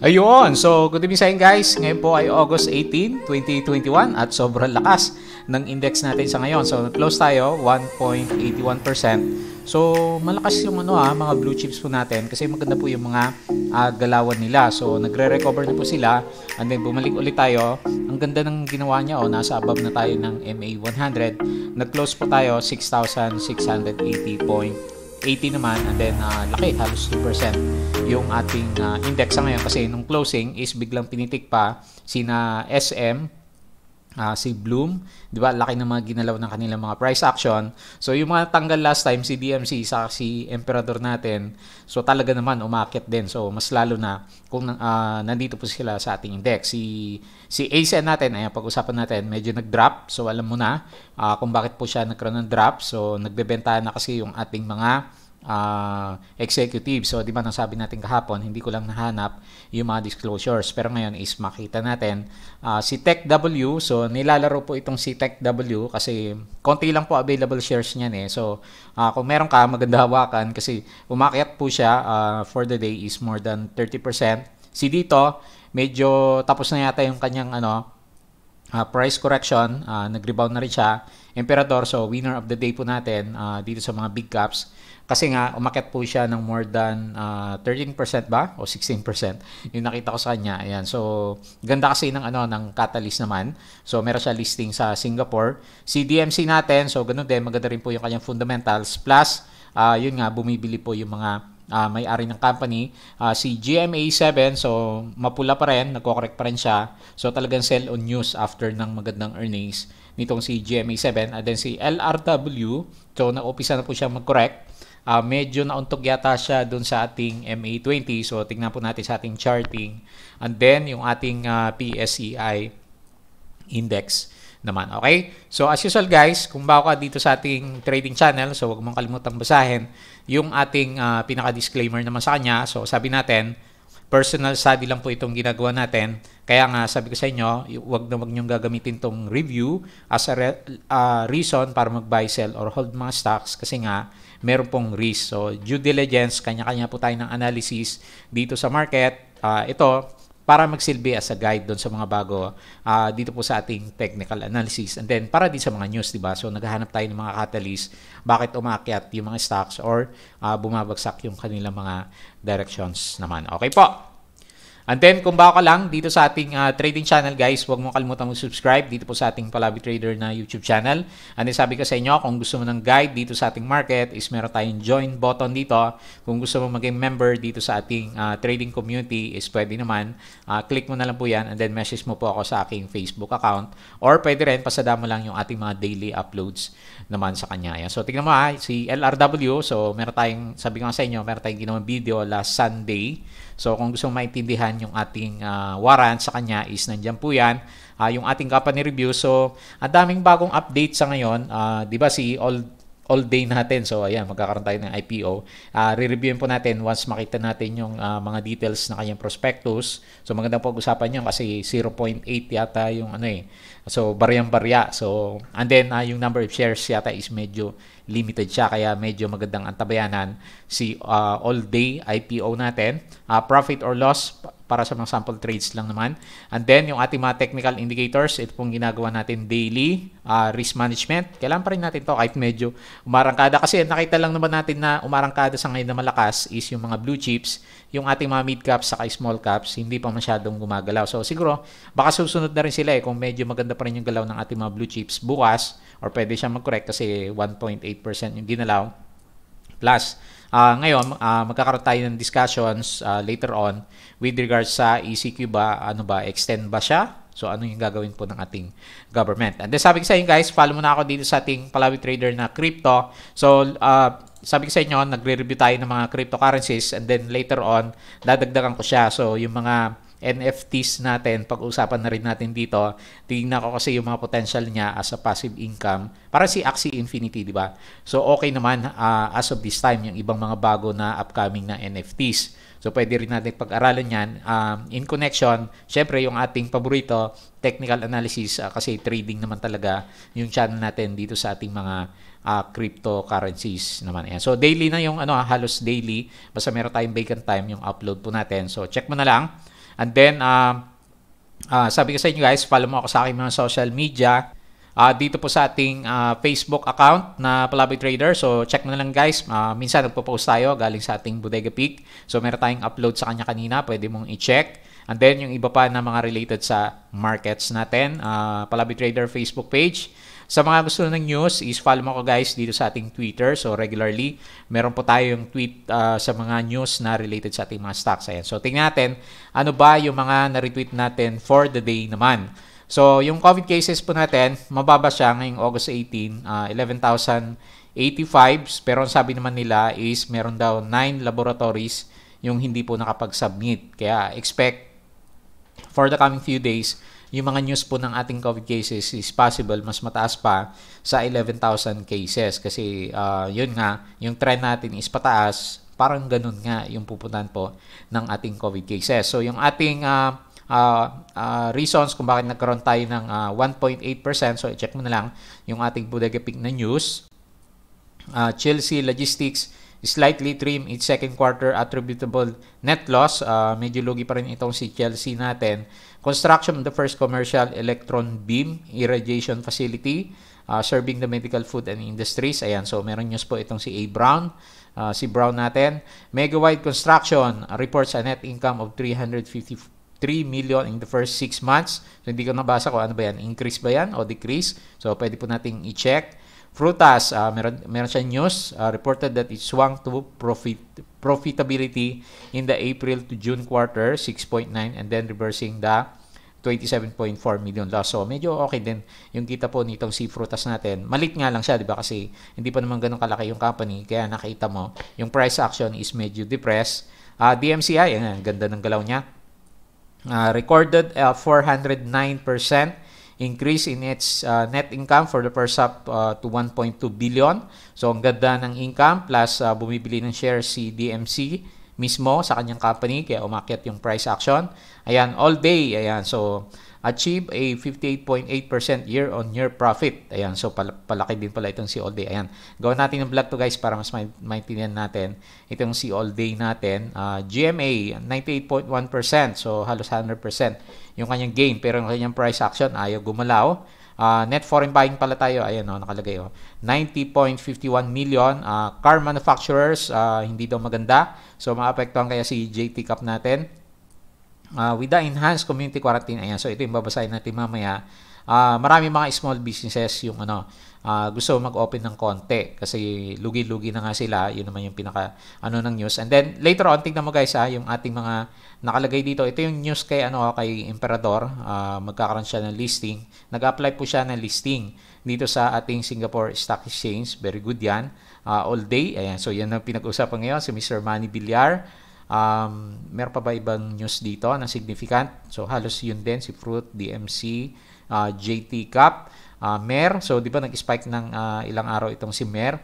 Ayun, so good evening sa inyo guys. Ngayon po ay August 18, 2021 at sobrang lakas ng index natin sa ngayon. So close tayo 1.81%. So malakas yung ano ha, ah, mga blue chips po natin kasi maganda po yung mga uh, galawan nila. So nagre-recover na po sila and then bumalik ulit tayo. Ang ganda ng ginawa niya oh, nasa above na tayo ng MA 100. Nag-close po tayo 6,680.5 80 naman and then uh, laki halos 2% yung ating uh, index sa ngayon kasi nung closing is biglang pinitik pa sina SM uh, si Bloom, 'di ba? Laki ng mga ginalaw ng kanilang mga price action. So yung mga tanggal last time si DMC sa si Emperador natin, so talaga naman umakyat din. So mas lalo na kung uh, nandito po sila sa ating index. Si si ASEAN natin, ay pag-usapan natin, medyo nag-drop. So alam mo na uh, kung bakit po siya nagkaroon ng drop. So nagbebenta na kasi yung ating mga uh, executive. So, di ba nang sabi natin kahapon, hindi ko lang nahanap yung mga disclosures. Pero ngayon is makita natin uh, si TechW. So, nilalaro po itong si TechW kasi konti lang po available shares niyan eh. So, uh, kung meron ka, maganda hawakan kasi umakyat po siya uh, for the day is more than 30%. Si dito, medyo tapos na yata yung kanyang ano, uh, price correction, uh, nag-rebound na rin siya. Emperador, so winner of the day po natin uh, dito sa mga big caps. Kasi nga, umakyat po siya ng more than uh, ah, 13% ba? O 16%. Yung nakita ko sa kanya. Ayan. So, ganda kasi ng, ano, ng catalyst naman. So, meron siya listing sa Singapore. CDMC natin. So, ganun din. Maganda rin po yung kanyang fundamentals. Plus, uh, yun nga, bumibili po yung mga uh, may-ari ng company. Uh, si GMA7, so mapula pa rin, nagko-correct pa rin siya. So talagang sell on news after ng magandang earnings nitong si GMA7. At then si LRW, so na-opisa na po siya mag-correct uh, medyo nauntog yata siya doon sa ating MA20. So, tingnan po natin sa ating charting. And then, yung ating uh, ah, PSEI index naman. Okay? So, as usual guys, kung bago ka dito sa ating trading channel, so huwag mong kalimutang basahin yung ating uh, pinaka-disclaimer naman sa kanya. So, sabi natin, personal study lang po itong ginagawa natin. Kaya nga sabi ko sa inyo, wag na wag niyong gagamitin tong review as a re- uh, reason para mag-buy, sell, or hold mga stocks kasi nga meron pong risk. So due diligence, kanya-kanya po tayo ng analysis dito sa market. Uh, ito, para magsilbi as a guide doon sa mga bago uh, dito po sa ating technical analysis. And then para din sa mga news, 'di ba? So naghahanap tayo ng mga catalyst, bakit umakyat yung mga stocks or uh, bumabagsak yung kanilang mga directions naman. Okay po. And then, kung bago ka lang dito sa ating uh, trading channel, guys, huwag mo kalimutan mag-subscribe dito po sa ating Palabi Trader na YouTube channel. And then, sabi ko sa inyo, kung gusto mo ng guide dito sa ating market, is meron tayong join button dito. Kung gusto mo maging member dito sa ating uh, trading community, is pwede naman. Uh, click mo na lang po yan and then message mo po ako sa aking Facebook account. Or pwede rin, pasada mo lang yung ating mga daily uploads naman sa kanya. Yan. So, tignan mo ha, si LRW. So, meron tayong, sabi ko sa inyo, meron tayong ginawang video last Sunday So kung gusto maintindihan yung ating uh, warrant sa kanya is nandiyan po yan. Uh, yung ating company review. So ang daming bagong update sa ngayon. Uh, di ba si all all day natin. So ayan, magkakaroon tayo ng IPO. Uh, re-reviewin po natin once makita natin yung uh, mga details na kanyang prospectus. So maganda pag-usapan niya kasi 0.8 yata yung ano eh, So, bariyang-barya. So, and then, uh, yung number of shares yata is medyo limited siya. Kaya medyo magandang antabayanan si uh, ah, all-day IPO natin. Uh, profit or loss para sa mga sample trades lang naman. And then, yung ating mga technical indicators, ito pong ginagawa natin daily, uh, risk management. Kailangan pa rin natin to kahit medyo umarangkada. Kasi nakita lang naman natin na umarangkada sa ngayon na malakas is yung mga blue chips yung ating mga mid caps saka small caps hindi pa masyadong gumagalaw. So siguro baka susunod na rin sila eh kung medyo maganda pa rin yung galaw ng ating mga blue chips bukas or pwede siyang mag-correct kasi 1.8% yung ginalaw. Plus uh, ngayon uh, magkakaroon tayo ng discussions uh, later on with regards sa ECQ ba ano ba extend ba siya So, ano yung gagawin po ng ating government? And then, sabi ko sa inyo guys, follow mo na ako dito sa ating Palawi Trader na crypto. So, uh, sabi ko sa inyo, nagre-review tayo ng mga cryptocurrencies and then later on, dadagdagan ko siya. So, yung mga NFTs natin, pag-uusapan na rin natin dito, tingnan ko kasi yung mga potential niya as a passive income. Para si Axie Infinity, di ba? So, okay naman uh, as of this time, yung ibang mga bago na upcoming na NFTs. So, pwede rin natin pag-aralan yan. Um, in connection, syempre yung ating paborito, technical analysis, uh, kasi trading naman talaga yung channel natin dito sa ating mga uh, cryptocurrencies naman. Ayan. So daily na yung ano, ah, halos daily. Basta meron tayong vacant time yung upload po natin. So check mo na lang. And then, uh, uh, sabi ko sa inyo guys, follow mo ako sa aking mga social media. Uh, dito po sa ating uh, Facebook account na Palabi Trader. So, check mo na lang guys. Uh, minsan nagpo-post tayo galing sa ating Bodega Peak. So, meron tayong upload sa kanya kanina. Pwede mong i-check. And then, yung iba pa na mga related sa markets natin. Uh, Palabi Trader Facebook page. Sa mga gusto ng news, is follow mo ko guys dito sa ating Twitter. So regularly, meron po tayo yung tweet uh, sa mga news na related sa ating mga stocks. Ayan. So tingnan natin, ano ba yung mga na-retweet natin for the day naman. So yung COVID cases po natin, mababa siya ngayong August 18, uh, 11,085. Pero ang sabi naman nila is meron daw 9 laboratories yung hindi po nakapag-submit. Kaya expect for the coming few days, yung mga news po ng ating COVID cases is possible mas mataas pa sa 11,000 cases kasi uh, yun nga, yung trend natin is pataas, parang ganun nga yung pupuntahan po ng ating COVID cases. So yung ating uh, uh, uh, reasons kung bakit nagkaroon tayo ng uh, 1.8%, so check mo na lang yung ating Budagapig na news. Uh, Chelsea Logistics slightly trim its second quarter attributable net loss. Uh, medyo lugi pa rin itong si Chelsea natin. Construction of the first commercial electron beam irradiation facility uh, serving the medical food and industries. Ayan, so meron news po itong si A. Brown. Uh, si Brown natin. Megawide Construction reports a net income of 353 million in the first 6 months. So, hindi ko nabasa ko ano ba yan. Increase ba yan o decrease? So, pwede po nating i-check. Frutas, uh, meron, meron siyang news, uh, reported that it swung to profit, profitability in the April to June quarter, 6.9, and then reversing the 27.4 million loss. So, medyo okay din yung kita po nitong si Frutas natin. Malit nga lang siya, di ba? Kasi hindi pa naman ganun kalaki yung company. Kaya nakita mo, yung price action is medyo depressed. Uh, ah, DMCI, ang ganda ng galaw niya. Uh, recorded uh, 409% increase in its uh, net income for the first half uh, to 1.2 billion. So ang ganda ng income plus uh, bumibili ng share si DMC mismo sa kanyang company kaya umakyat yung price action. Ayan, all day. Ayan, so achieve a 58.8% year-on-year profit. Ayan, so pal palaki din pala itong si All Day. Ayan, gawin natin ng vlog to guys para mas maintindihan natin itong si All Day natin. Uh, GMA, 98.1%. So, halos 100% yung kanyang gain. Pero yung kanyang price action, ayaw gumalaw. Uh, net foreign buying pala tayo, ayan o, oh, nakalagay o. Oh, 90.51 million. Uh, car manufacturers, uh, hindi daw maganda. So, maapektuhan kaya si JT Cup natin uh, with the enhanced community quarantine, ayan, so ito yung babasahin natin mamaya, uh, marami mga small businesses yung ano, uh, gusto mag-open ng konti kasi lugi-lugi na nga sila, yun naman yung pinaka ano ng news. And then later on tingnan mo guys ah, yung ating mga nakalagay dito. Ito yung news kay ano kay Emperador, uh, magkakaroon siya ng listing. Nag-apply po siya ng listing dito sa ating Singapore Stock Exchange. Very good 'yan. Uh, all day. Ayan, so yan ang pinag-usapan ngayon si Mr. Manny Villar Um, meron pa ba ibang news dito na significant? So halos yun din si Fruit, DMC, uh, JT Cup, uh, Mer. So di ba nag-spike ng uh, ilang araw itong si Mer?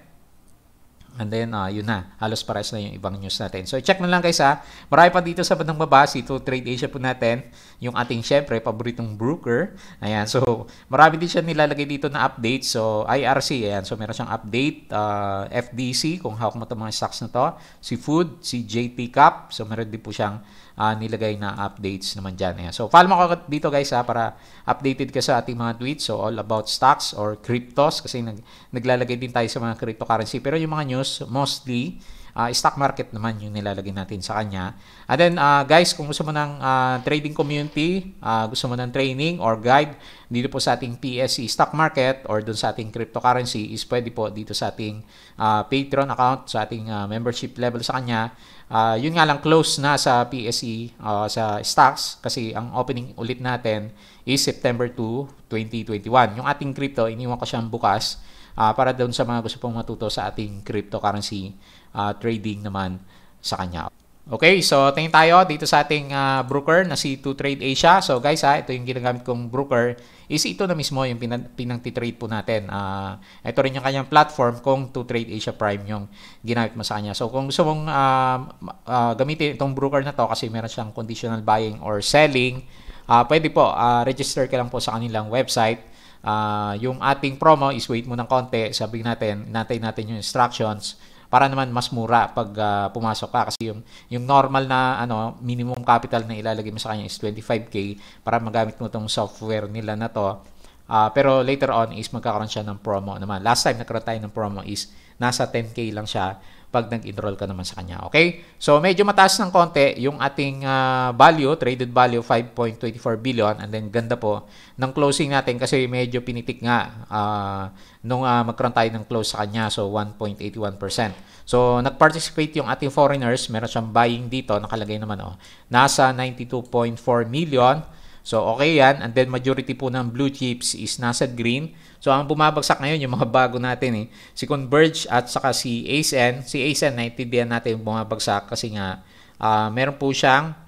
And then, uh, yun na. Halos pares na yung ibang news natin. So, check na lang guys ha. Ah. Marami pa dito sa bandang baba. Si Ito, Trade Asia po natin. Yung ating, syempre, paboritong broker. Ayan. So, marami din siya nilalagay dito na update. So, IRC. Ayan. So, meron siyang update. Uh, ah, FDC, kung hawak mo itong mga stocks na to. Si Food, si JT Cap. So, meron din po siyang uh, nilagay na updates naman dyan. Ayan. So, follow mo ako dito guys ha, ah, para updated ka sa ating mga tweets. So, all about stocks or cryptos kasi nag naglalagay din tayo sa mga cryptocurrency. Pero yung mga news, mostly, uh, stock market naman yung nilalagay natin sa kanya. And then uh, guys, kung gusto mo ng uh, trading community, uh, gusto mo ng training or guide dito po sa ating PSE stock market or dun sa ating cryptocurrency is pwede po dito sa ating uh, Patreon account, sa ating uh, membership level sa kanya. Uh, yun nga lang close na sa PSE uh, ah, sa stocks kasi ang opening ulit natin is September 2, 2021. Yung ating crypto, iniwan ko siyang bukas uh, para doon sa mga gusto pong matuto sa ating cryptocurrency uh, trading naman sa kanya. Okay, so tingin tayo dito sa ating uh, broker na si 2 Trade Asia. So guys ha, ito yung ginagamit kong broker is ito na mismo yung pinang, pinang titrade po natin. Uh, ito rin yung kanyang platform kung to trade Asia Prime yung ginamit mo sa kanya. So kung gusto mong uh, uh, gamitin itong broker na to kasi meron siyang conditional buying or selling, uh, pwede po, uh, register ka lang po sa kanilang website. Uh, yung ating promo is wait mo ng konti, sabihin natin, natay natin yung instructions para naman mas mura pag uh, pumasok ka kasi yung yung normal na ano minimum capital na ilalagay mo sa kanya is 25k para magamit mo tong software nila na to uh, pero later on is magkakaroon siya ng promo naman last time nagkaroon tayo ng promo is nasa 10k lang siya pag nag-enroll ka naman sa kanya. Okay? So, medyo mataas ng konti yung ating uh, value, traded value, 5.24 billion. And then, ganda po ng closing natin kasi medyo pinitik nga uh, nung uh, magkaroon tayo ng close sa kanya. So, 1.81%. So, nag-participate yung ating foreigners. Meron siyang buying dito. Nakalagay naman, oh, nasa 92.4 million So, okay yan. And then, majority po ng blue chips is nasa green. So, ang bumabagsak ngayon, yung mga bago natin eh. Si Converge at saka si ASN. Si ASN, naintindihan natin yung bumabagsak kasi nga, uh, meron po siyang,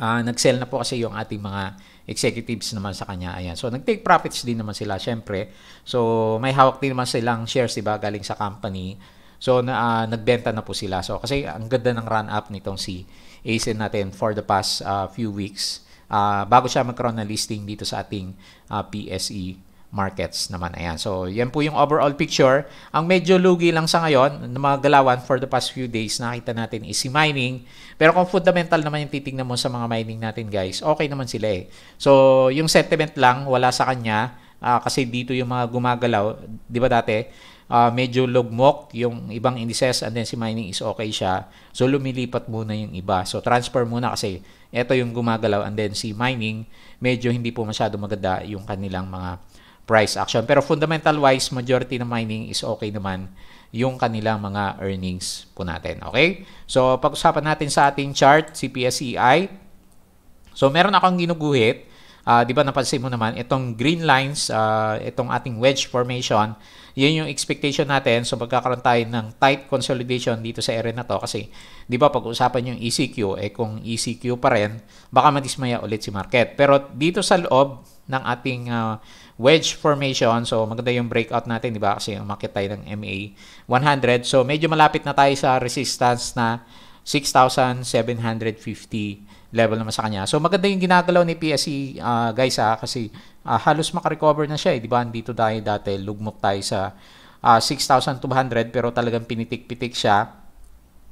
uh, nag-sell na po kasi yung ating mga executives naman sa kanya. Ayan. So, nag-take profits din naman sila, syempre. So, may hawak din naman silang shares, diba, galing sa company. So, na, uh, nagbenta na po sila. So, kasi ang ganda ng run-up nitong si ASIN natin for the past uh, few weeks uh, bago siya magkaroon ng listing dito sa ating uh, ah, PSE markets naman. Ayan. So, yan po yung overall picture. Ang medyo lugi lang sa ngayon, ng mga galawan for the past few days, nakita natin is si mining. Pero kung fundamental naman yung titignan mo sa mga mining natin, guys, okay naman sila eh. So, yung sentiment lang, wala sa kanya. Uh, kasi dito yung mga gumagalaw, di ba dati? uh, medyo lugmok yung ibang indices and then si mining is okay siya. So lumilipat muna yung iba. So transfer muna kasi ito yung gumagalaw and then si mining medyo hindi po masyado maganda yung kanilang mga price action. Pero fundamental wise, majority ng mining is okay naman yung kanilang mga earnings po natin. Okay? So pag-usapan natin sa ating chart, CPSEI. So meron akong ginuguhit uh, di ba napansin mo naman, itong green lines, uh, itong ating wedge formation, yun yung expectation natin. So magkakaroon tayo ng tight consolidation dito sa area na to kasi di ba pag-usapan yung ECQ, eh kung ECQ pa rin, baka madismaya ulit si market. Pero dito sa loob ng ating uh, wedge formation, so maganda yung breakout natin, di ba? Kasi umakit tayo ng MA 100. So medyo malapit na tayo sa resistance na 6,750 level naman sa kanya. So maganda yung ginagalaw ni PSE uh, ah, guys ha, ah, kasi uh, halos makarecover na siya eh. Di ba? Dito dahil dati, lugmok tayo sa uh, 6,200 pero talagang pinitik-pitik siya.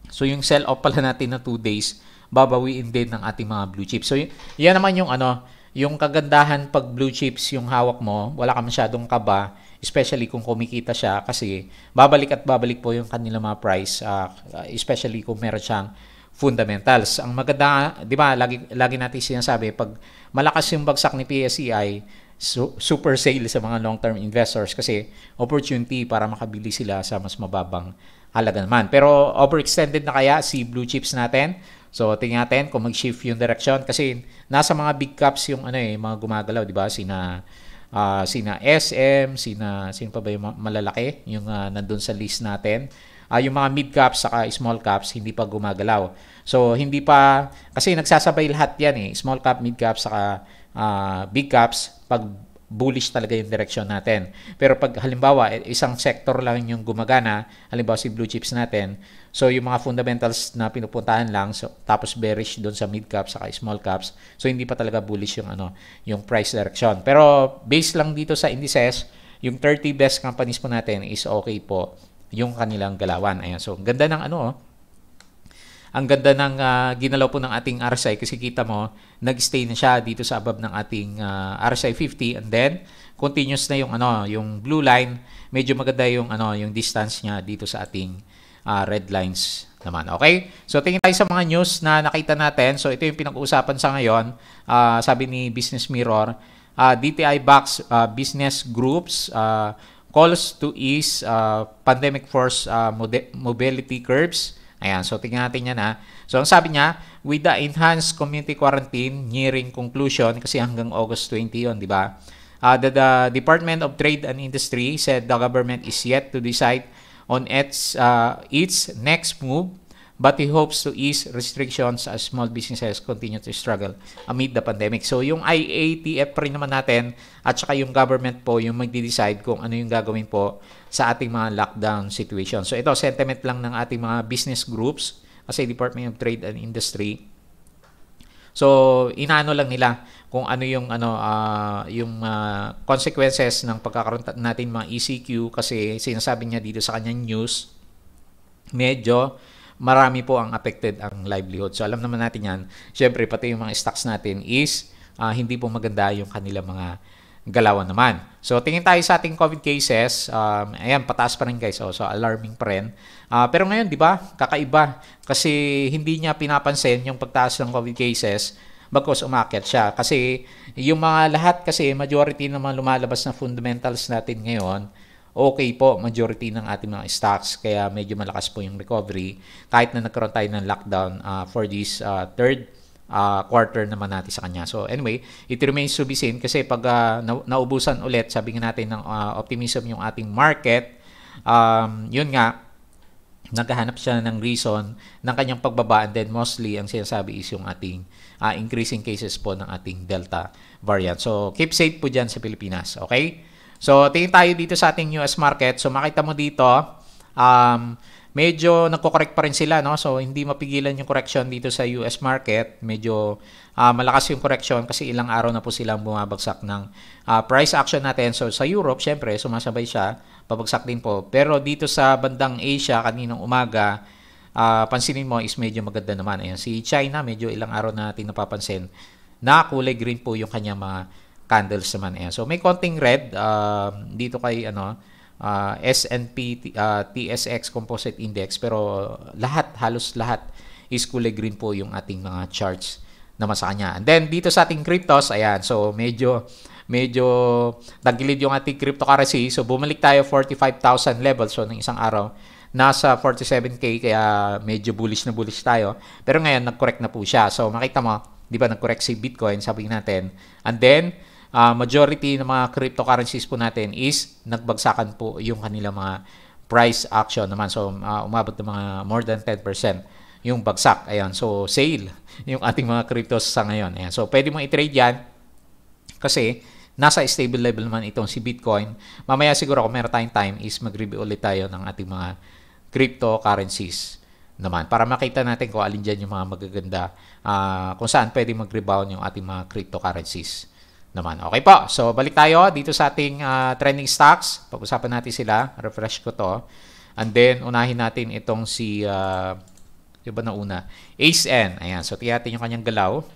So yung sell-off pala natin na 2 days, babawiin din ng ating mga blue chips. So yan naman yung ano, yung kagandahan pag blue chips yung hawak mo, wala ka masyadong kaba, especially kung kumikita siya kasi babalik at babalik po yung kanila mga price, uh, especially kung meron siyang fundamentals. Ang maganda, 'di ba, lagi lagi natin sinasabi pag malakas yung bagsak ni PSEI, su- super sale sa mga long-term investors kasi opportunity para makabili sila sa mas mababang halaga naman. Pero overextended na kaya si blue chips natin? So tingnan natin kung mag-shift yung direction kasi nasa mga big caps yung ano eh mga gumagalaw, 'di ba? Sina uh, sina SM, sina sino pa ba yung malalaki yung uh, nandun sa list natin? uh, yung mga mid caps saka small caps hindi pa gumagalaw. So hindi pa kasi nagsasabay lahat 'yan eh, small cap, mid cap saka uh, big caps pag bullish talaga yung direction natin. Pero pag halimbawa eh, isang sector lang yung gumagana, halimbawa si blue chips natin, so yung mga fundamentals na pinupuntahan lang so, tapos bearish doon sa mid caps saka small caps. So hindi pa talaga bullish yung ano, yung price direction. Pero based lang dito sa indices, yung 30 best companies po natin is okay po yung kanilang galawan. Ayan, so ganda ng ano oh. Ang ganda ng uh, ginalaw po ng ating RSI kasi kita mo, nag-stay na siya dito sa above ng ating uh, ah, RSI 50 and then continuous na yung ano, yung blue line, medyo maganda yung ano, yung distance niya dito sa ating uh, red lines naman. Okay? So tingin tayo sa mga news na nakita natin. So ito yung pinag-uusapan sa ngayon. Uh, sabi ni Business Mirror, uh, DTI Box uh, Business Groups uh, calls to ease uh, pandemic force uh, mobility curbs. Ayan, so tingnan natin yan ha. So ang sabi niya, with the enhanced community quarantine nearing conclusion, kasi hanggang August 20 yon di ba? Uh, the, the Department of Trade and Industry said the government is yet to decide on its, uh, its next move but he hopes to ease restrictions as small businesses continue to struggle amid the pandemic. So yung IATF pa rin naman natin at saka yung government po yung magde-decide kung ano yung gagawin po sa ating mga lockdown situation. So ito sentiment lang ng ating mga business groups kasi Department of Trade and Industry. So inaano lang nila kung ano yung ano uh, yung uh, consequences ng pagkakaroon natin mga ECQ kasi sinasabi niya dito sa kanyang news medyo marami po ang affected ang livelihood. So alam naman natin yan. syempre pati yung mga stocks natin is uh, hindi po maganda yung kanilang mga galawan naman. So tingin tayo sa ating COVID cases. Um, ayan, pataas pa rin guys. Oh, so alarming pa rin. Uh, pero ngayon, di ba, kakaiba. Kasi hindi niya pinapansin yung pagtaas ng COVID cases bagkos umakyat siya. Kasi yung mga lahat kasi majority ng mga lumalabas na fundamentals natin ngayon okay po majority ng ating mga stocks kaya medyo malakas po yung recovery kahit na nagkaroon tayo ng lockdown uh, for this uh, third uh, quarter naman natin sa kanya. So anyway, it remains to be seen kasi pag uh, na- naubusan ulit, sabi nga natin ng uh, optimism yung ating market, um, yun nga, naghahanap siya ng reason ng kanyang pagbaba and then mostly ang sinasabi is yung ating uh, increasing cases po ng ating Delta variant. So keep safe po dyan sa Pilipinas, okay? So, tingin tayo dito sa ating US market. So, makita mo dito, um, medyo nagko-correct pa rin sila. No? So, hindi mapigilan yung correction dito sa US market. Medyo uh, malakas yung correction kasi ilang araw na po silang bumabagsak ng uh, price action natin. So, sa Europe, syempre, sumasabay siya. Pabagsak din po. Pero dito sa bandang Asia, kaninang umaga, uh, pansinin mo is medyo maganda naman. Ayan, si China, medyo ilang araw na natin napapansin na kulay green po yung kanyang mga candles naman. eh. So, may konting red uh, dito kay ano, uh, S&P uh, TSX Composite Index pero lahat, halos lahat is kulay green po yung ating mga charts naman sa kanya. And then, dito sa ating cryptos, ayan, so medyo medyo tagilid yung ating cryptocurrency. So, bumalik tayo 45,000 levels. So, ng isang araw, nasa 47K. Kaya, medyo bullish na bullish tayo. Pero ngayon, nag-correct na po siya. So, makita mo, di ba nag-correct si Bitcoin, sabi natin. And then, uh, majority ng mga cryptocurrencies po natin is nagbagsakan po yung kanilang mga price action naman. So, uh, umabot ng mga more than 10% yung bagsak. Ayan. So, sale yung ating mga cryptos sa ngayon. Ayan. So, pwede mong i-trade yan kasi nasa stable level naman itong si Bitcoin. Mamaya siguro kung meron tayong time is mag-review ulit tayo ng ating mga cryptocurrencies naman para makita natin kung alin dyan yung mga magaganda uh, kung saan pwede mag-rebound yung ating mga cryptocurrencies naman. Okay po. So, balik tayo dito sa ating uh, trending stocks. Pag-usapan natin sila. Refresh ko to. And then, unahin natin itong si, uh, ah, iba na una? Ace N. Ayan. So, tiyatin yung kanyang galaw.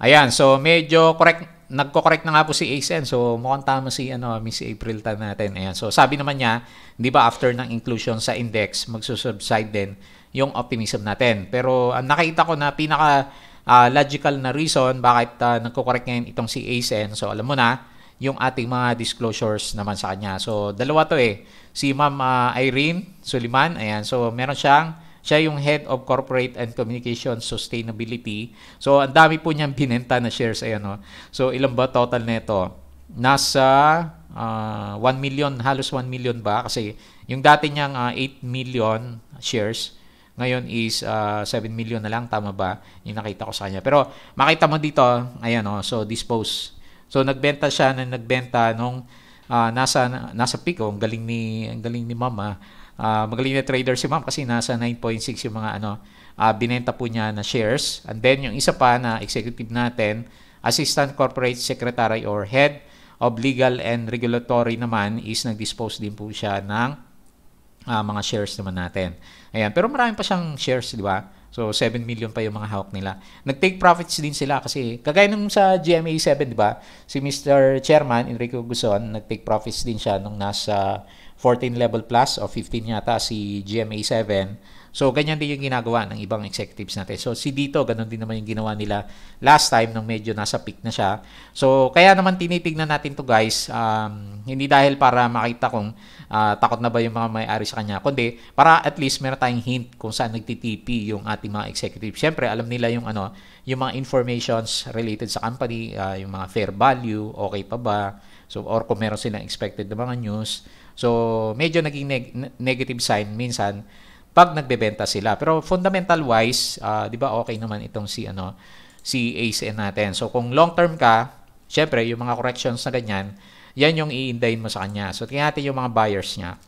Ayan. So, medyo correct, nagko-correct na nga po si Ace So, mukhang tama si ano, Miss April ta natin. Ayan. So, sabi naman niya, di ba after ng inclusion sa index, magsusubside din yung optimism natin. Pero, ang nakita ko na pinaka uh, logical na reason bakit uh, nagko-correct ngayon itong si ASN. So alam mo na yung ating mga disclosures naman sa kanya. So dalawa to eh. Si Ma'am uh, Irene Suliman, ayan. So meron siyang siya yung head of corporate and communication sustainability. So ang dami po niyang binenta na shares ayan oh. So ilan ba total nito? Nasa uh, 1 million, halos 1 million ba kasi yung dati niyang uh, 8 million shares ngayon is uh, ah, 7 million na lang, tama ba? Yung nakita ko sa kanya. Pero makita mo dito, ayan oh, so dispose. So nagbenta siya nang nagbenta nung uh, nasa nasa peak oh, ang galing ni ang galing ni Mama. Uh, ah, magaling na trader si Ma'am kasi nasa 9.6 yung mga ano uh, binenta po niya na shares. And then yung isa pa na executive natin, Assistant Corporate Secretary or Head of Legal and Regulatory naman is nag-dispose din po siya ng uh, mga shares naman natin. Ayan, pero marami pa siyang shares, di ba? So 7 million pa yung mga hawak nila. Nag-take profits din sila kasi kagaya nung sa GMA 7, di ba? Si Mr. Chairman Enrico Guson, nag-take profits din siya nung nasa 14 level plus o 15 yata si GMA 7. So ganyan din yung ginagawa ng ibang executives natin. So si dito, ganun din naman yung ginawa nila last time nung medyo nasa peak na siya. So kaya naman tinitingnan natin to guys, um, hindi dahil para makita kung uh, takot na ba yung mga may-ari sa kanya, kundi para at least meron tayong hint kung saan nagtitipi yung ating mga executive. Siyempre, alam nila yung ano, yung mga informations related sa company, uh, yung mga fair value, okay pa ba, so or kung meron silang expected na mga news. So, medyo naging neg- negative sign minsan pag nagbebenta sila. Pero fundamental wise, uh, ah, 'di ba okay naman itong si ano si ACN natin. So kung long term ka, syempre yung mga corrections na ganyan, yan yung iindayin mo sa kanya. So, tingnan natin yung mga buyers niya.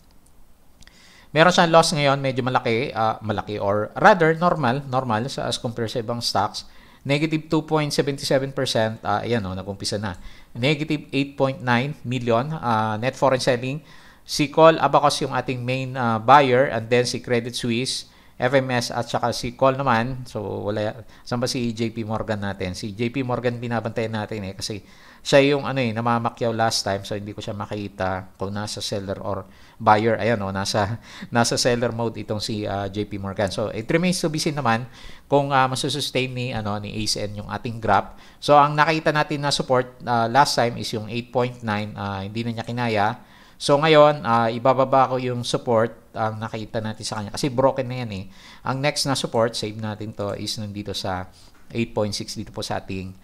Meron siyang loss ngayon, medyo malaki, uh, malaki or rather normal, normal sa as compared sa ibang stocks. Negative 2.77%, uh, ah, ayan o, oh, nag-umpisa na. Negative 8.9 million uh, net foreign selling. Si Call Abacus yung ating main uh, buyer and then si Credit Suisse FMS at saka si Call naman, so wala, saan ba si JP Morgan natin? Si JP Morgan binabantayan natin eh kasi siya yung ano eh, namamakyaw last time so hindi ko siya makita kung nasa seller or buyer. Ayun oh, nasa, nasa seller mode itong si uh, ah, JP Morgan. So it remains to be seen naman kung uh, masusustain ni, ano, ni ASN yung ating graph. So ang nakita natin na support uh, last time is yung 8.9, uh, hindi na niya kinaya. So ngayon, uh, ibababa ko yung support ang nakita natin sa kanya kasi broken na yan eh. Ang next na support, save natin to is nandito sa 8.6 dito po sa ating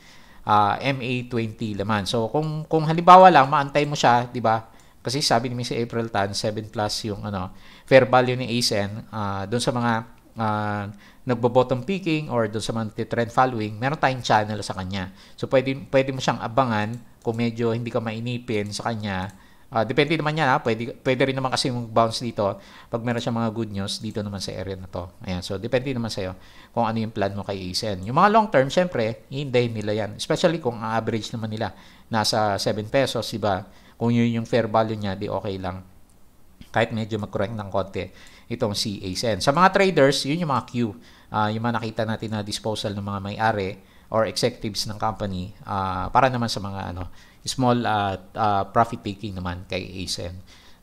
uh, ah, MA20 laman. So kung kung halimbawa lang maantay mo siya, 'di ba? Kasi sabi ni si April Tan 7 plus yung ano fair value ni ASEN uh, ah, doon sa mga uh, nagbo-bottom peaking or doon sa mga trend following, meron tayong channel sa kanya. So pwede pwede mo siyang abangan kung medyo hindi ka mainipin sa kanya Uh, depende naman yan ha. Pwede, pwede rin naman kasi mag-bounce dito pag meron siyang mga good news dito naman sa area na to. Ayan. So, depende naman sa'yo kung ano yung plan mo kay ASN. Yung mga long term, syempre, hihintayin nila yan. Especially kung ang average naman nila nasa 7 pesos, di ba? Kung yun yung fair value niya, di okay lang. Kahit medyo mag-correct ng konti itong si ASN. Sa mga traders, yun yung mga Q. Uh, yung mga nakita natin na disposal ng mga may-ari or executives ng company uh, para naman sa mga ano small at uh, uh, profit taking naman kay ASEM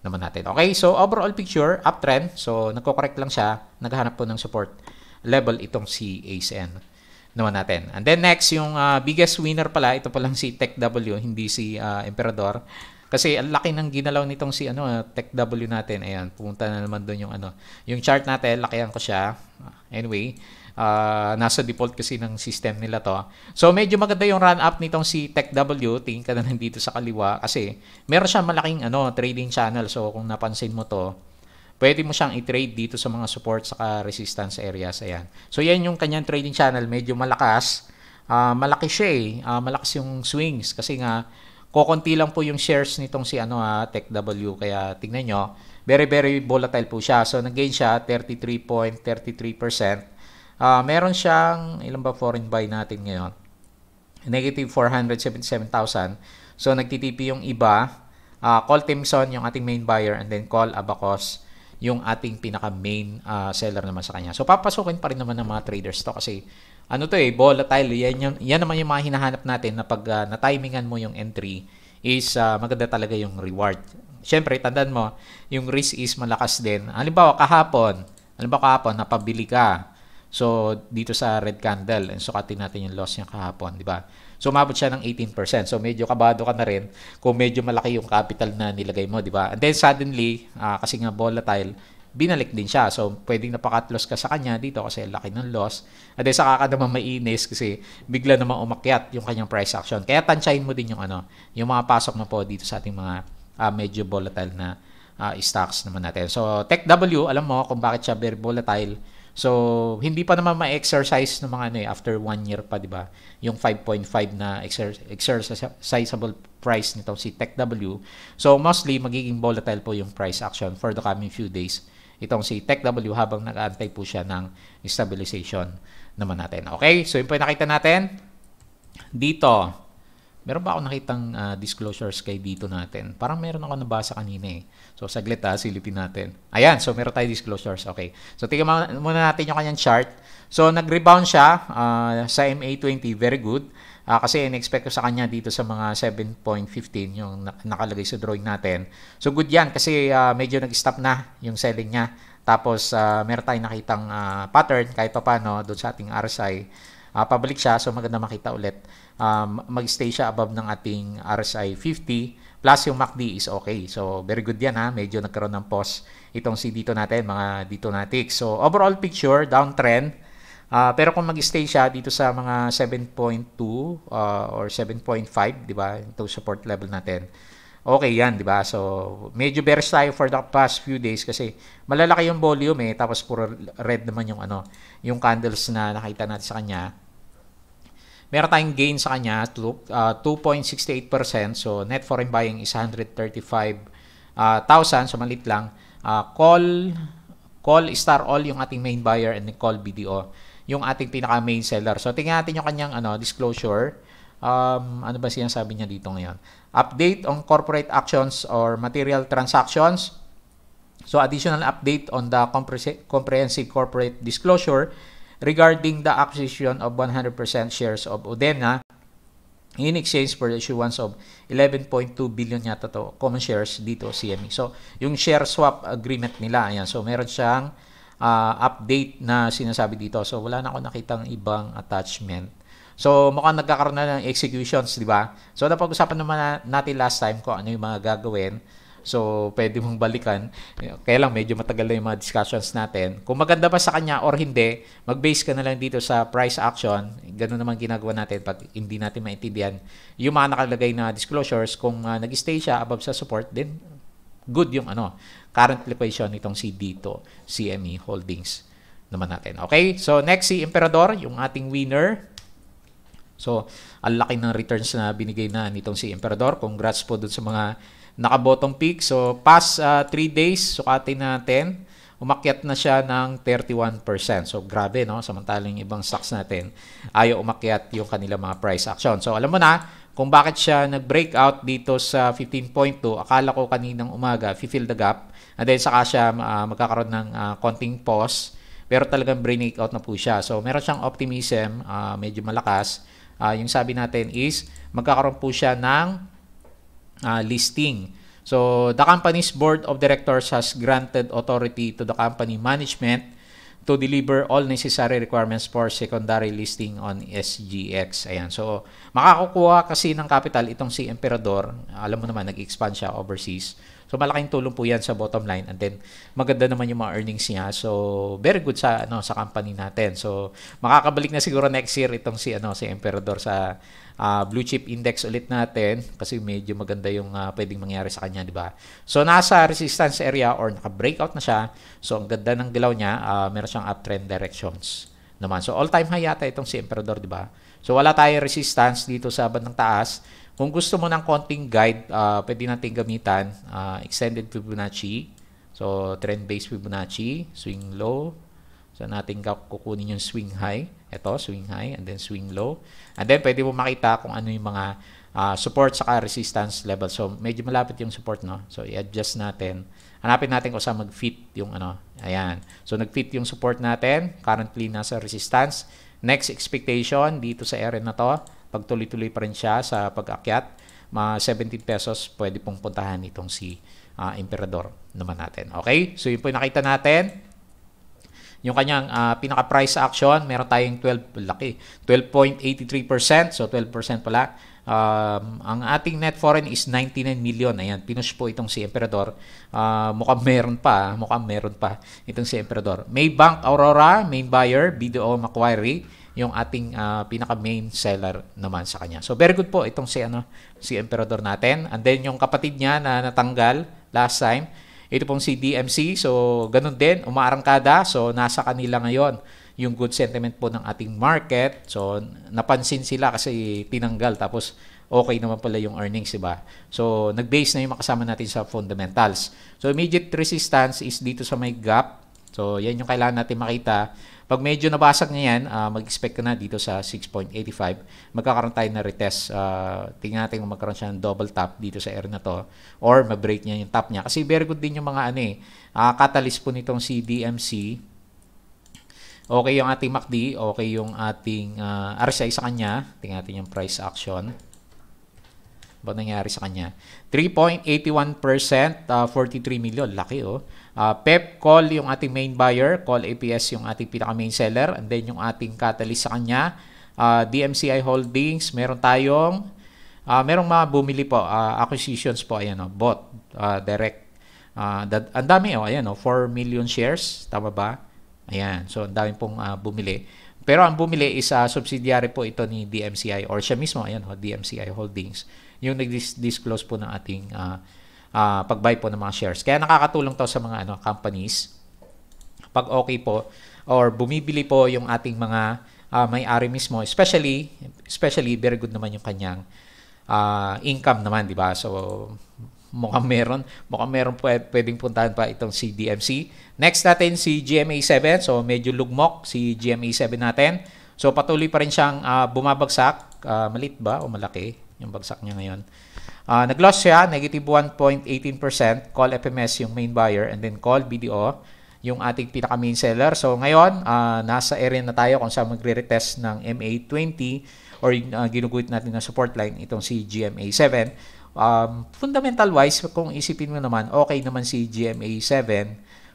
naman natin. Okay, so overall picture, uptrend. So nagko-correct lang siya, naghahanap po ng support level itong si ASEM naman natin. And then next, yung uh, biggest winner pala, ito pa lang si TechW, hindi si uh, Emperador. Kasi ang laki ng ginalaw nitong si ano, ah, TechW natin. Ayan, pumunta na naman doon yung ano. Yung chart natin, lakihan ko siya. Anyway, Uh, nasa default kasi ng system nila to. So medyo maganda yung run up nitong si TechW. Tingin ka na nandito sa kaliwa kasi meron siyang malaking ano, trading channel. So kung napansin mo to, pwede mo siyang i-trade dito sa mga support sa resistance areas. Ayan. So yan yung kanyang trading channel. Medyo malakas. Uh, malaki siya eh. Uh, malakas yung swings kasi nga kokonti lang po yung shares nitong si ano ha, TechW. Kaya tingnan nyo, very very volatile po siya. So nag-gain siya 33.33%. Uh, meron siyang, ilang ba foreign buy natin ngayon? Negative 477,000. So, nagtitipi yung iba. Uh, call Timson, yung ating main buyer, and then call Abacos, yung ating pinaka-main uh, ah, seller naman sa kanya. So, papasukin pa rin naman ng mga traders to kasi ano to eh, volatile. Eh. Yan, yung, yan naman yung mga hinahanap natin na pag uh, na-timingan mo yung entry is uh, maganda talaga yung reward. Syempre tandaan mo, yung risk is malakas din. Halimbawa, kahapon, halimbawa kahapon, napabili ka So, dito sa red candle, and sukatin natin yung loss niya kahapon, di ba? So, umabot siya ng 18%. So, medyo kabado ka na rin kung medyo malaki yung capital na nilagay mo, di ba? And then, suddenly, uh, kasi nga volatile, binalik din siya. So, pwedeng loss ka sa kanya dito kasi laki ng loss. At then, saka ka naman mainis kasi bigla naman umakyat yung kanyang price action. Kaya, tansyahin mo din yung ano, yung mga pasok na po dito sa ating mga uh, medyo volatile na uh, stocks naman natin. So, TechW, alam mo kung bakit siya very volatile So, hindi pa naman ma-exercise ng mga ano eh, after one year pa, di ba? Yung 5.5 na exer- exercisable price nito, si TechW. So, mostly, magiging volatile po yung price action for the coming few days. Itong si TechW habang nag-aantay po siya ng stabilization naman natin. Okay? So, yung po nakita natin dito Meron ba ako nakitang uh, disclosures kay dito natin? Parang meron ako nabasa kanina eh. So saglit ha, ah, silipin natin. Ayan, so meron tayo disclosures. Okay. So tingnan muna natin yung kanyang chart. So nag-rebound siya uh, sa MA20, very good. Uh, kasi in-expect ko sa kanya dito sa mga 7.15 yung nakalagay sa drawing natin. So good yan kasi uh, medyo nag-stop na yung selling niya. Tapos uh, meron tayong nakitang uh, pattern kahit pa paano doon sa ating RSI. Uh, pabalik siya so maganda makita ulit um, mag-stay siya above ng ating RSI 50 plus yung MACD is okay. So very good yan ha. Medyo nagkaroon ng pause itong si dito natin, mga dito natin. So overall picture, downtrend. Uh, pero kung mag-stay siya dito sa mga 7.2 uh, ah, or 7.5, di ba? Ito support level natin. Okay yan, di ba? So, medyo bearish tayo for the past few days kasi malalaki yung volume eh. Tapos puro red naman yung ano, yung candles na nakita natin sa kanya meron tayong gain sa kanya, uh, 2.68%. So, net foreign buying is 135,000. Uh, so, malit lang. Uh, call, call star all yung ating main buyer and call BDO yung ating pinaka main seller. So, tingnan natin yung kanyang ano, disclosure. Um, ano ba siya sabi niya dito ngayon? Update on corporate actions or material transactions. So, additional update on the comprehensive corporate disclosure regarding the acquisition of 100% shares of Odena in exchange for the issuance of 11.2 billion yata to common shares dito CME. So, yung share swap agreement nila, ayan. So, meron siyang uh, update na sinasabi dito. So, wala na ako nakitang ibang attachment. So, mukhang nagkakaroon na ng executions, di ba? So, napag-usapan naman natin last time ko ano yung mga gagawin So, pwede mong balikan. Kaya lang, medyo matagal na yung mga discussions natin. Kung maganda ba sa kanya or hindi, mag-base ka na lang dito sa price action. Ganun naman ginagawa natin pag hindi natin maintindihan yung mga nakalagay na disclosures. Kung uh, nag-stay siya above sa support, then good yung ano, current liquidation nitong si dito, CME Holdings naman natin. Okay? So, next si Emperador, yung ating winner. So, ang laki ng returns na binigay na nitong si Emperador. Congrats po dun sa mga naka-bottom peak. So, past 3 uh, ah, days, sukatin natin, umakyat na siya ng 31%. So, grabe, no? Samantalang ibang stocks natin, ayaw umakyat yung kanila mga price action. So, alam mo na kung bakit siya nag-breakout dito sa 15.2. Akala ko kaninang umaga, fill the gap. And then, saka siya uh, magkakaroon ng uh, konting pause. Pero talagang breakout na po siya. So, meron siyang optimism, uh, medyo malakas. Uh, yung sabi natin is, magkakaroon po siya ng uh, listing. So, the company's board of directors has granted authority to the company management to deliver all necessary requirements for secondary listing on SGX. Ayan. So, makakukuha kasi ng capital itong si Emperador. Alam mo naman, nag-expand siya overseas. So, malaking tulong po yan sa bottom line. And then, maganda naman yung mga earnings niya. So, very good sa ano sa company natin. So, makakabalik na siguro next year itong si ano si Emperador sa uh, blue chip index ulit natin kasi medyo maganda yung uh, pwedeng mangyari sa kanya, di ba? So nasa resistance area or naka-breakout na siya. So ang ganda ng galaw niya, uh, meron siyang uptrend directions naman. So all-time high yata itong si Emperador, di ba? So wala tayong resistance dito sa bandang taas. Kung gusto mo ng konting guide, uh, pwede natin gamitan uh, extended Fibonacci. So trend-based Fibonacci, swing low. so, natin kukunin yung swing high? Ito, swing high and then swing low. And then pwede mo makita kung ano yung mga uh, support saka resistance level. So medyo malapit yung support, no? So i-adjust natin. Hanapin natin kung saan mag-fit yung ano. Ayan. So nag-fit yung support natin. Currently nasa resistance. Next expectation dito sa area na to. Pag tuloy-tuloy pa rin siya sa pag-akyat, mga 17 pesos pwede pong puntahan itong si uh, Emperador naman natin. Okay? So yun po yung nakita natin. Yung kanyang uh, pinaka-price action, meron tayong 12, laki, 12.83%, so 12% pala. Um, ang ating net foreign is 99 million. Ayan, pinush po itong si Emperador. Uh, mukhang meron pa, ah, mukhang meron pa itong si Emperador. May Bank Aurora, main buyer, BDO Macquarie, yung ating uh, pinaka main seller naman sa kanya. So very good po itong si ano si Emperador natin. And then yung kapatid niya na natanggal last time ito pong si DMC. So, ganun din, umaarangkada. So, nasa kanila ngayon yung good sentiment po ng ating market. So, napansin sila kasi tinanggal. Tapos, okay naman pala yung earnings, di ba? So, nag-base na yung makasama natin sa fundamentals. So, immediate resistance is dito sa may gap So, yan yung kailangan natin makita. Pag medyo nabasag niya yan, uh, mag-expect ka na dito sa 6.85. Magkakaroon tayo ng retest. Uh, tingnan natin kung magkaroon siya ng double top dito sa area na to or mag-break niya yung top niya. Kasi very good din yung mga ano eh. Uh, catalyst po nitong CDMC. Okay yung ating MACD. Okay yung ating uh, RSI sa kanya. Tingnan natin yung price action. Ba nangyari sa kanya? 3.81%, uh, 43 million. Laki oh. Uh, PEP, call yung ating main buyer, call APS yung ating pinaka-main seller, and then yung ating catalyst sa kanya. Uh, ah, DMCI Holdings, meron tayong, uh, merong mga bumili po, uh, acquisitions po, ayan o, oh, bot, uh, direct. Uh, that, ang dami o, oh, ayan o, 4 million shares, tama ba? Ayan, so ang dami pong uh, bumili. Pero ang bumili is uh, subsidiary po ito ni DMCI or siya mismo, ayan oh, DMCI Holdings, yung nag-disclose po ng ating uh, uh, pag-buy po ng mga shares. Kaya nakakatulong to sa mga ano companies pag okay po or bumibili po yung ating mga uh, may-ari mismo, especially especially very good naman yung kanyang uh, income naman, di ba? So mukhang meron, mukhang meron po pwedeng puntahan pa itong CDMC. Next natin si GMA7, so medyo lugmok si GMA7 natin. So patuloy pa rin siyang uh, bumabagsak, uh, malit ba o malaki yung bagsak niya ngayon? Uh, nag-loss siya, negative 1.18%. Call FMS yung main buyer and then call BDO yung ating pinaka-main seller. So ngayon, uh, nasa area na tayo kung saan magre-retest ng MA20 or uh, ah, ginuguit natin ng support line itong si GMA7. Um, fundamental wise, kung isipin mo naman, okay naman si GMA7.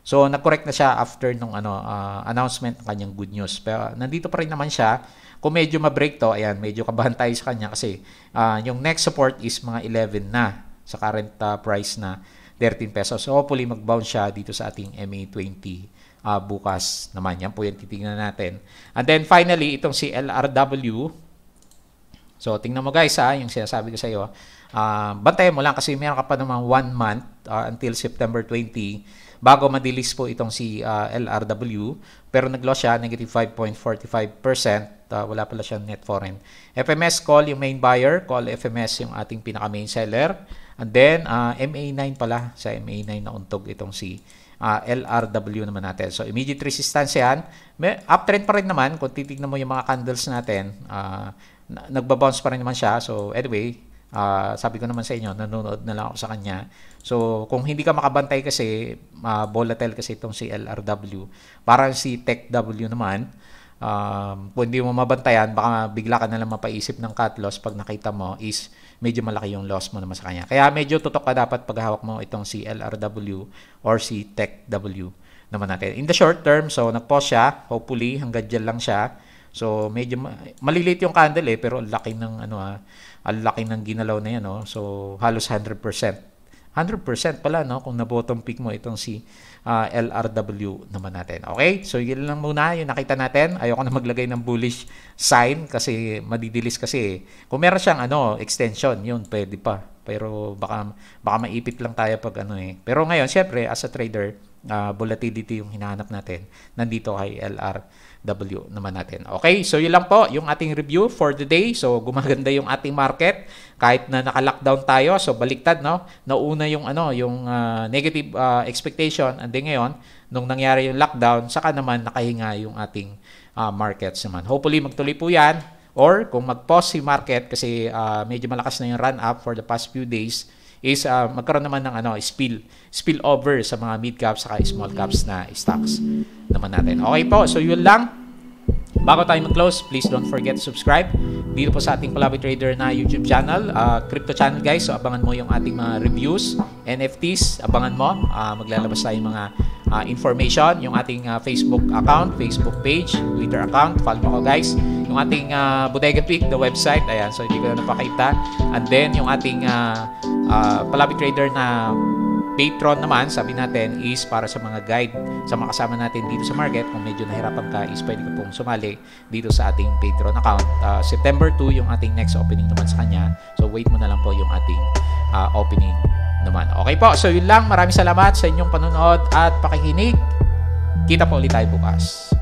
So nag-correct na siya after nung ano, uh, announcement ng kanyang good news. Pero nandito pa rin naman siya kung medyo ma-break to, ayan, medyo kabahan tayo sa kanya kasi uh, yung next support is mga 11 na sa current uh, price na 13 pesos. So hopefully mag-bounce siya dito sa ating MA20 uh, ah, bukas naman. Yan po yung titingnan natin. And then finally, itong si LRW. So tingnan mo guys ha, yung sinasabi ko sa iyo. Uh, bantayan mo lang kasi meron ka pa naman 1 month uh, until September 20 bago madilis po itong si uh, ah, LRW. Pero nag-loss siya, negative 5.45%. Uh, ah, wala pala siyang net foreign. FMS call yung main buyer, call FMS yung ating pinaka-main seller. And then, uh, ah, MA9 pala. Sa MA9 na untog itong si uh, LRW naman natin. So, immediate resistance yan. May uptrend pa rin naman. Kung titignan mo yung mga candles natin, uh, nagbabounce pa rin naman siya. So, anyway, Uh, sabi ko naman sa inyo, nanonood na lang ako sa kanya. So, kung hindi ka makabantay kasi, uh, ah, volatile kasi itong si LRW. Parang si TechW naman, um, kung hindi mo mabantayan, baka bigla ka nalang mapaisip ng cut loss pag nakita mo is medyo malaki yung loss mo naman sa kanya. Kaya medyo tutok ka dapat paghawak mo itong si LRW or si TechW naman natin. In the short term, so nag-pause siya. Hopefully, hanggang dyan lang siya. So, medyo ma- malilate yung candle eh, pero laki ng ano ah, ang laki ng ginalaw na yan, no? Oh. So, halos 100%. 100% pala, no? Kung na-bottom pick mo itong si uh, ah, LRW naman natin. Okay? So, yun lang muna yung nakita natin. Ayoko na maglagay ng bullish sign kasi madidilis kasi. Eh. Kung meron siyang ano, extension, yun, pwede pa. Pero baka, baka maipit lang tayo pag ano eh. Pero ngayon, syempre, as a trader, uh, volatility yung hinahanap natin. Nandito kay LR W naman natin. Okay, so yun lang po yung ating review for the day. So gumaganda yung ating market kahit na naka-lockdown tayo. So baliktad no. Nauna yung ano, yung uh, negative uh, expectation and then ngayon nung nangyari yung lockdown, saka naman nakahinga yung ating uh, markets naman. Hopefully magtuloy po 'yan or kung mag-pause si market kasi uh, medyo malakas na yung run up for the past few days is uh, magkaroon naman ng ano, spill, spill over sa mga mid caps saka small caps na stocks naman natin. Okay po, so yun lang. Bago tayo mag-close, please don't forget to subscribe dito po sa ating Palawi Trader na YouTube channel, uh, crypto channel guys. So abangan mo yung ating mga reviews, NFTs, abangan mo. Uh, maglalabas tayo mga uh, information, yung ating uh, Facebook account, Facebook page, Twitter account, follow ko guys. Yung ating uh, Bodega Tweak, the website, ayan, so hindi ko na napakita. And then yung ating uh, uh, Palawi Trader na Patron naman, sabi natin, is para sa mga guide sa mga kasama natin dito sa market. Kung medyo nahirapan ka, is pwede ka pong sumali dito sa ating Patron account. Uh, September 2 yung ating next opening naman sa kanya. So, wait mo na lang po yung ating uh, opening naman. Okay po, so yun lang. Maraming salamat sa inyong panonood at pakikinig. Kita po ulit tayo bukas.